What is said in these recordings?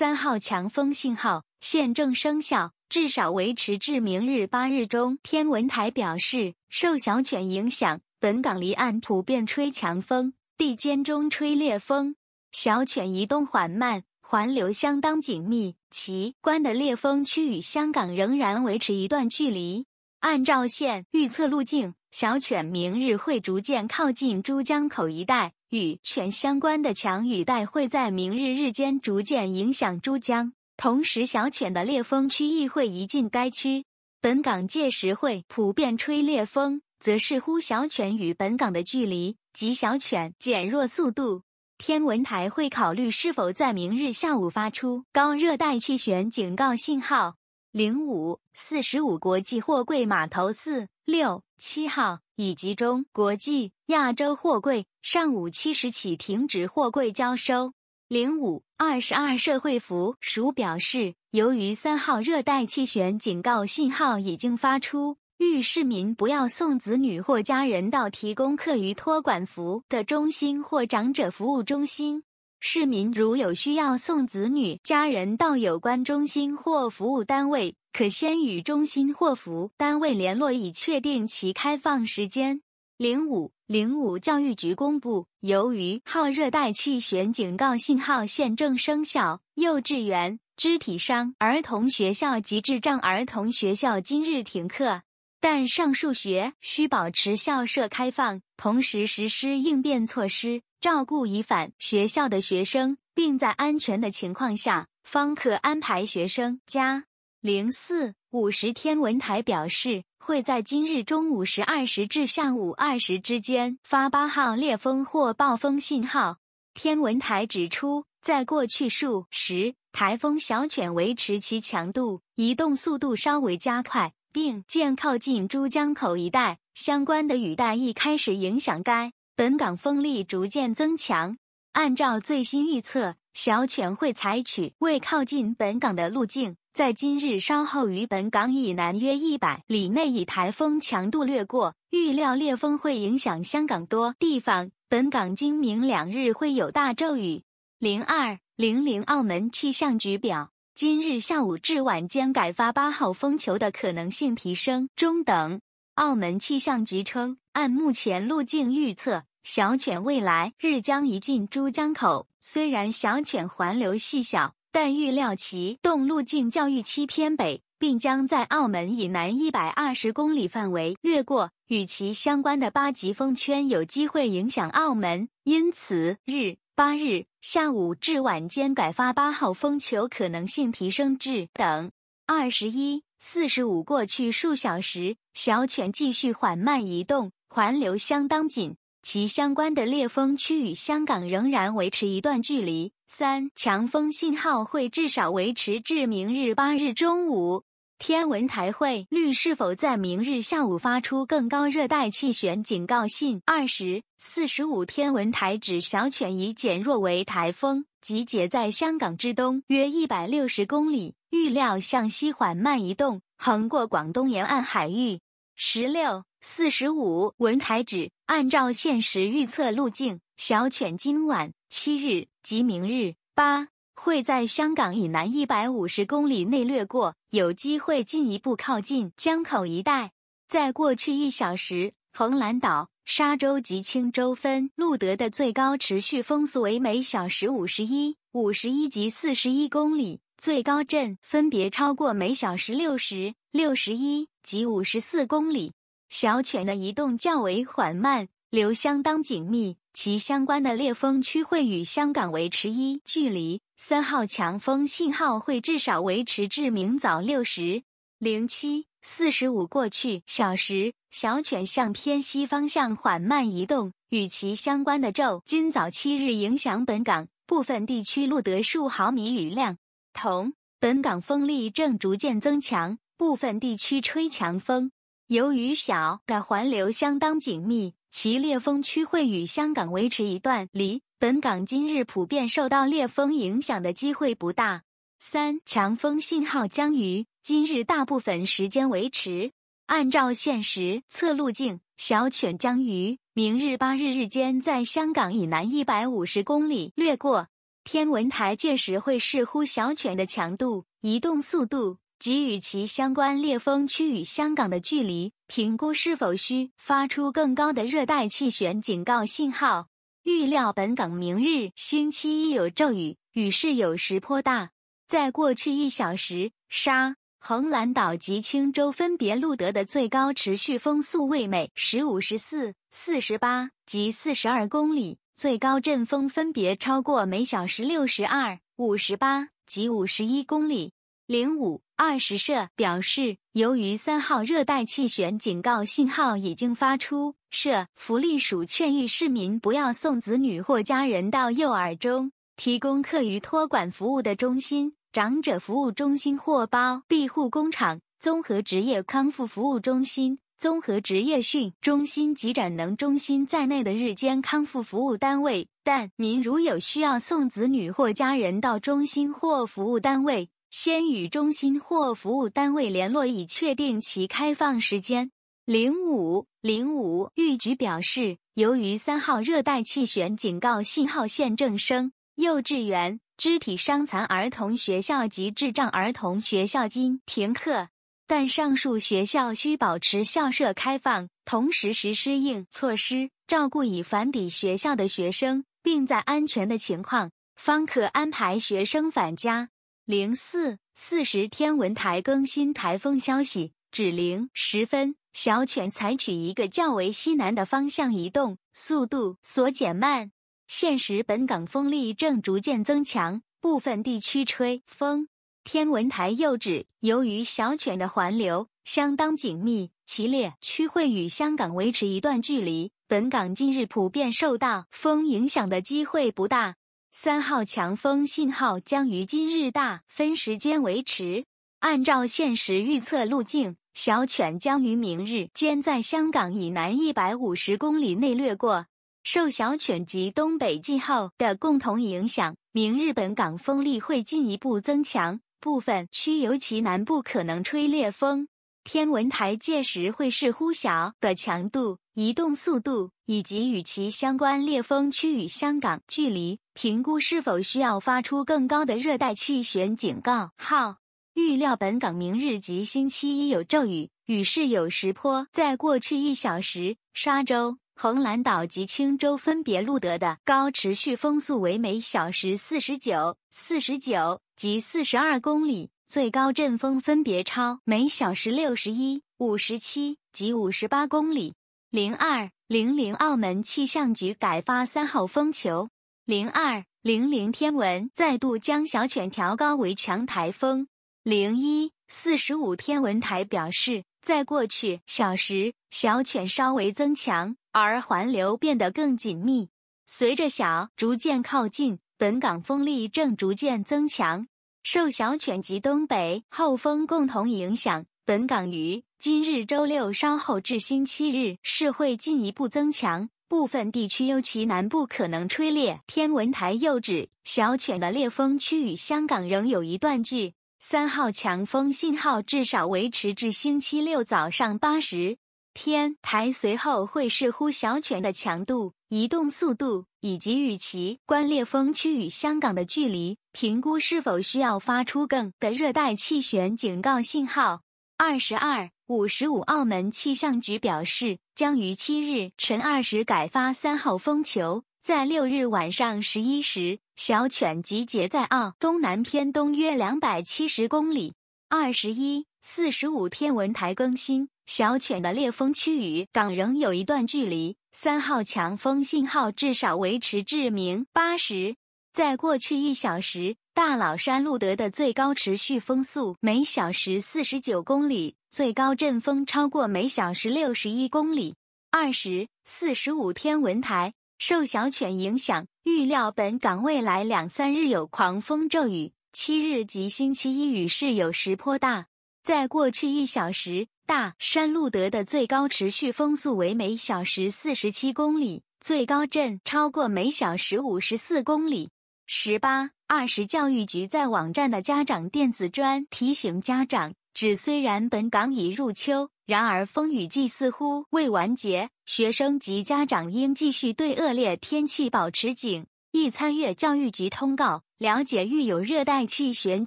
三号强风信号现正生效，至少维持至明日八日中。天文台表示，受小犬影响，本港离岸普遍吹强风，地间中吹烈风。小犬移动缓慢，环流相当紧密，其关的烈风区与香港仍然维持一段距离。按照现预测路径，小犬明日会逐渐靠近珠江口一带。与泉相关的强雨带会在明日日间逐渐影响珠江，同时小犬的烈风区域会移进该区。本港届时会普遍吹烈风，则视乎小犬与本港的距离及小犬减弱速度。天文台会考虑是否在明日下午发出高热带气旋警告信号。零五四十五国际货柜码头四六七号以及中国际亚洲货柜。上午七时起停止货柜交收。零五二十二社会服署表示，由于三号热带气旋警告信号已经发出，遇市民不要送子女或家人到提供课余托管服的中心或长者服务中心。市民如有需要送子女、家人到有关中心或服务单位，可先与中心或服务单位联络，以确定其开放时间。零五。零五教育局公布，由于耗热带气旋警告信号现正生效，幼稚园、肢体伤儿童学校及智障儿童学校今日停课，但上数学需保持校舍开放，同时实施应变措施，照顾已返学校的学生，并在安全的情况下，方可安排学生家。零四五十天文台表示。会在今日中午十二时至下午二时之间发八号烈风或暴风信号。天文台指出，在过去数十，台风小犬维持其强度，移动速度稍微加快，并渐靠近珠江口一带。相关的雨带一开始影响该本港，风力逐渐增强。按照最新预测，小犬会采取未靠近本港的路径。在今日稍后于本港以南约一百里内以台风强度掠过，预料烈风会影响香港多地方。本港今明两日会有大骤雨。零二零零，澳门气象局表今日下午至晚间改发八号风球的可能性提升中等。澳门气象局称，按目前路径预测，小犬未来日将移近珠江口，虽然小犬环流细小。但预料其动路径较预期偏北，并将在澳门以南一百二十公里范围掠过，与其相关的八级风圈有机会影响澳门，因此日八日下午至晚间改发八号风球可能性提升至等二十一四十五。过去数小时，小犬继续缓慢移动，环流相当紧，其相关的烈风区与香港仍然维持一段距离。三强风信号会至少维持至明日八日中午。天文台会率是否在明日下午发出更高热带气旋警告信。二十四十五天文台指小犬已减弱为台风，集结在香港之东约一百六十公里，预料向西缓慢移动，横过广东沿岸海域。十六四十五文台指按照现实预测路径。小犬今晚七日及明日八会在香港以南一百五十公里内掠过，有机会进一步靠近江口一带。在过去一小时，横兰岛、沙洲及青洲分路得的最高持续风速为每小时五十一、五十一及四十一公里，最高阵分别超过每小时六十、六十一及五十四公里。小犬的移动较为缓慢，流相当紧密。其相关的烈风区会与香港维持一距离，三号强风信号会至少维持至明早六时零七四十五。过去小时，小犬向偏西方向缓慢移动，与其相关的骤今早七日影响本港，部分地区录得数毫米雨量。同本港风力正逐渐增强，部分地区吹强风。由于小的环流相当紧密。其烈风区会与香港维持一段离，本港今日普遍受到烈风影响的机会不大。三强风信号将于今日大部分时间维持。按照现实测路径，小犬将于明日八日日间在香港以南一百五十公里掠过。天文台届时会视乎小犬的强度、移动速度。及与其相关烈风区与香港的距离评估是否需发出更高的热带气旋警告信号？预料本港明日星期一有骤雨，雨势有时颇大。在过去一小时，沙、横澜岛及青州分别录得的最高持续风速为每时五十四、四十八及四十二公里，最高阵风分别超过每小时六十二、五十八及五十一公里。零五二十社表示，由于三号热带气旋警告信号已经发出，社福利署劝喻市民不要送子女或家人到幼儿中提供课余托管服务的中心、长者服务中心或包庇护工厂、综合职业康复服务中心、综合职业训中心及展能中心在内的日间康复服务单位。但您如有需要送子女或家人到中心或服务单位，先与中心或服务单位联络，以确定其开放时间。零五零五，玉局表示，由于三号热带气旋警告信号线正升，幼稚园、肢体伤残儿童学校及智障儿童学校今停课，但上述学校需保持校舍开放，同时实施应措施，照顾已返抵学校的学生，并在安全的情况，方可安排学生返家。零四四十天文台更新台风消息，指零十分，小犬采取一个较为西南的方向移动，速度所减慢。现时本港风力正逐渐增强，部分地区吹风。天文台又指，由于小犬的环流相当紧密，其列区会与香港维持一段距离，本港近日普遍受到风影响的机会不大。三号强风信号将于今日大分时间维持。按照现实预测路径，小犬将于明日间在香港以南150公里内掠过。受小犬及东北季候的共同影响，明日本港风力会进一步增强，部分区尤其南部可能吹烈风。天文台届时会视呼啸的强度、移动速度以及与其相关烈风区与香港距离，评估是否需要发出更高的热带气旋警告号。预料本港明日及星期一有骤雨，雨势有时颇。在过去一小时，沙洲、横澜岛及青州分别录得的高持续风速为每小时四十九、四十九及四十二公里。最高阵风分别超每小时六十一、五十七及五十八公里。零二零零澳门气象局改发三号风球。零二零零天文再度将小犬调高为强台风。零一四十五天文台表示，在过去小时，小犬稍微增强，而环流变得更紧密。随着小逐渐靠近本港，风力正逐渐增强。受小犬及东北后风共同影响，本港于今日周六稍后至星期日是会进一步增强，部分地区尤其南部可能吹烈。天文台又指，小犬的烈风区与香港仍有一段距。三号强风信号至少维持至星期六早上八时。天台随后会视乎小犬的强度、移动速度。以及与其关烈风区与香港的距离，评估是否需要发出更的热带气旋警告信号。二十二五十五，澳门气象局表示，将于七日晨二时改发三号风球。在六日晚上十一时，小犬集结在澳东南偏东约两百七十公里。二十一四十五，天文台更新小犬的烈风区与港仍有一段距离。三号强风信号至少维持至明八时。在过去一小时，大老山路德的最高持续风速每小时四十九公里，最高阵风超过每小时六十一公里。二十四十五天文台受小犬影响，预料本港未来两三日有狂风骤雨，七日及星期一雨势有时颇大。在过去一小时。大山路德的最高持续风速为每小时四十七公里，最高震超过每小时五十四公里。十八二十教育局在网站的家长电子专提醒家长，指虽然本港已入秋，然而风雨季似乎未完结，学生及家长应继续对恶劣天气保持警。易参阅教育局通告，了解遇有热带气旋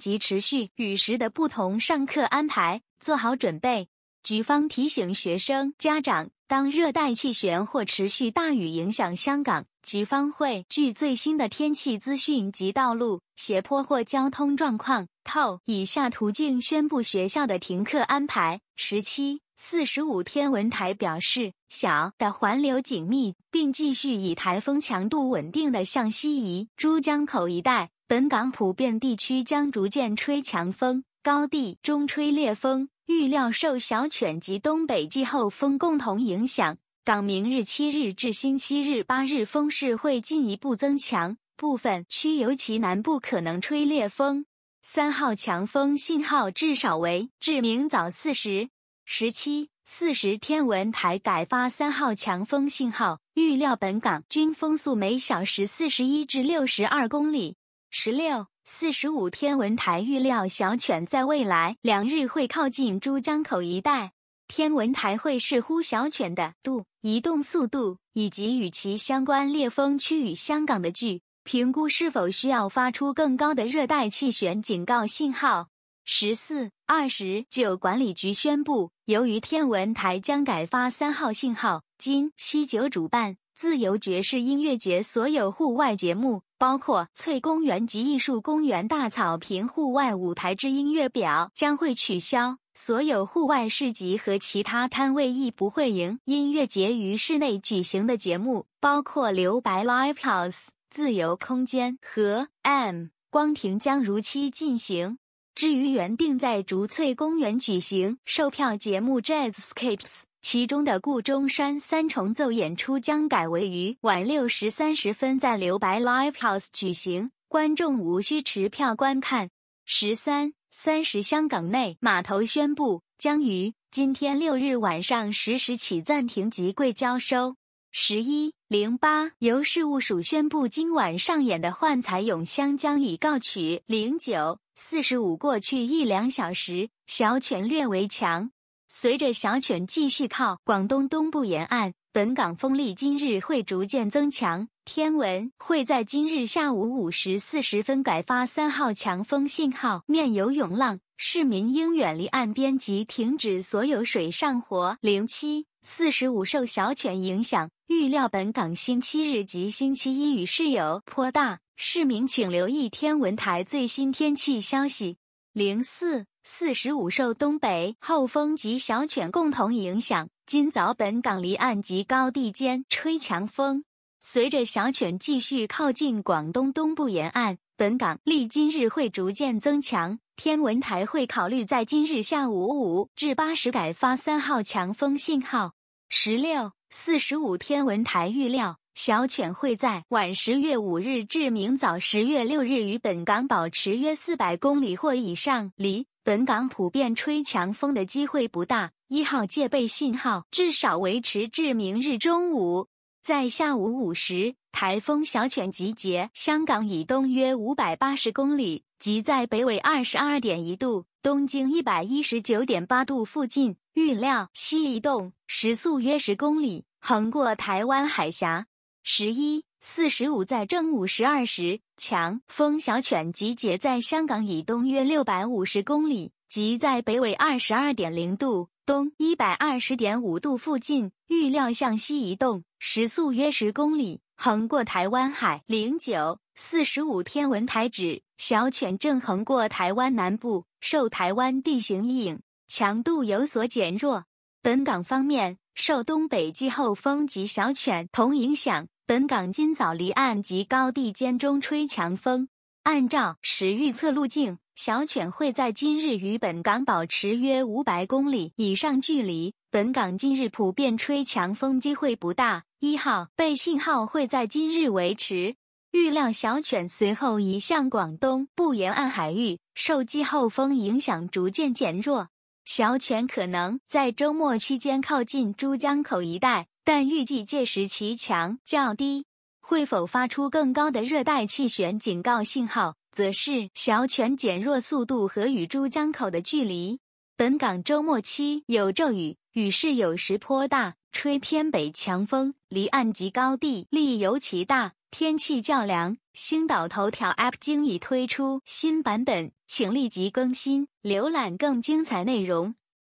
及持续雨时的不同上课安排，做好准备。局方提醒学生家长，当热带气旋或持续大雨影响香港，局方会据最新的天气资讯及道路、斜坡或交通状况，透以下途径宣布学校的停课安排。十七四十五天文台表示，小的环流紧密，并继续以台风强度稳定的向西移。珠江口一带、本港普遍地区将逐渐吹强风，高地中吹烈风。预料受小犬及东北季候风共同影响，港明日七日至星期日八日风势会进一步增强，部分区尤其南部可能吹烈风。三号强风信号至少为至明早四时十七四十，天文台改发三号强风信号，预料本港均风速每小时四十一至六十二公里。十六。四十五天文台预料小犬在未来两日会靠近珠江口一带。天文台会视乎小犬的度、移动速度以及与其相关烈风区与香港的距，评估是否需要发出更高的热带气旋警告信号。十四二十九管理局宣布，由于天文台将改发三号信号，今西九主办自由爵士音乐节所有户外节目。包括翠公园及艺术公园大草坪户外舞台之音乐表将会取消，所有户外市集和其他摊位亦不会赢。音乐节于室内举行的节目，包括留白 Livehouse、自由空间和 M 光庭将如期进行。至于原定在竹翠公园举行售票节目 Jazzscapes。其中的顾中山三重奏演出将改为于晚六时三十分在留白 Live House 举行，观众无需持票观看。十三三十，香港内码头宣布将于今天六日晚上十时起暂停集柜交收。十一零八，由事务署宣布今晚上演的《幻彩咏香江》已告取。零九四十五，过去一两小时，小犬略为强。随着小犬继续靠广东东部沿岸，本港风力今日会逐渐增强。天文会在今日下午五时四十分改发三号强风信号，面有涌浪，市民应远离岸边及停止所有水上活零七四十五受小犬影响，预料本港星期日及星期一雨势有颇大，市民请留意天文台最新天气消息。零四。四十五受东北后风及小犬共同影响，今早本港离岸及高地间吹强风。随着小犬继续靠近广东东部沿岸，本港力今日会逐渐增强。天文台会考虑在今日下午五至八时改发三号强风信号。十六四十五天文台预料小犬会在晚十月五日至明早十月六日与本港保持约四百公里或以上离。本港普遍吹强风的机会不大，一号戒备信号至少维持至明日中午。在下午五时，台风小犬集结香港以东约五百八十公里，即在北纬二十二点一度、东经一百一十九点八度附近，预料西移动，时速约十公里，横过台湾海峡。十一。四十五在正午十二时强风小犬集结在香港以东约六百五十公里，即在北纬二十二点零度、东一百二十点五度附近，预料向西移动，时速约十公里，横过台湾海。零九四十五天文台指小犬正横过台湾南部，受台湾地形阴影强度有所减弱。本港方面受东北季候风及小犬同影响。本港今早离岸及高地间中吹强风。按照时预测路径，小犬会在今日与本港保持约五百公里以上距离。本港今日普遍吹强风机会不大，一号被信号会在今日维持。预料小犬随后移向广东不沿岸海域，受季候风影响逐渐减弱。小犬可能在周末期间靠近珠江口一带。但预计届时其强较低，会否发出更高的热带气旋警告信号，则是小犬减弱速度和与珠江口的距离。本港周末期有骤雨，雨势有时颇大，吹偏北强风，离岸及高地力尤其大，天气较凉。星岛头条 App 经已推出新版本，请立即更新，浏览更精彩内容。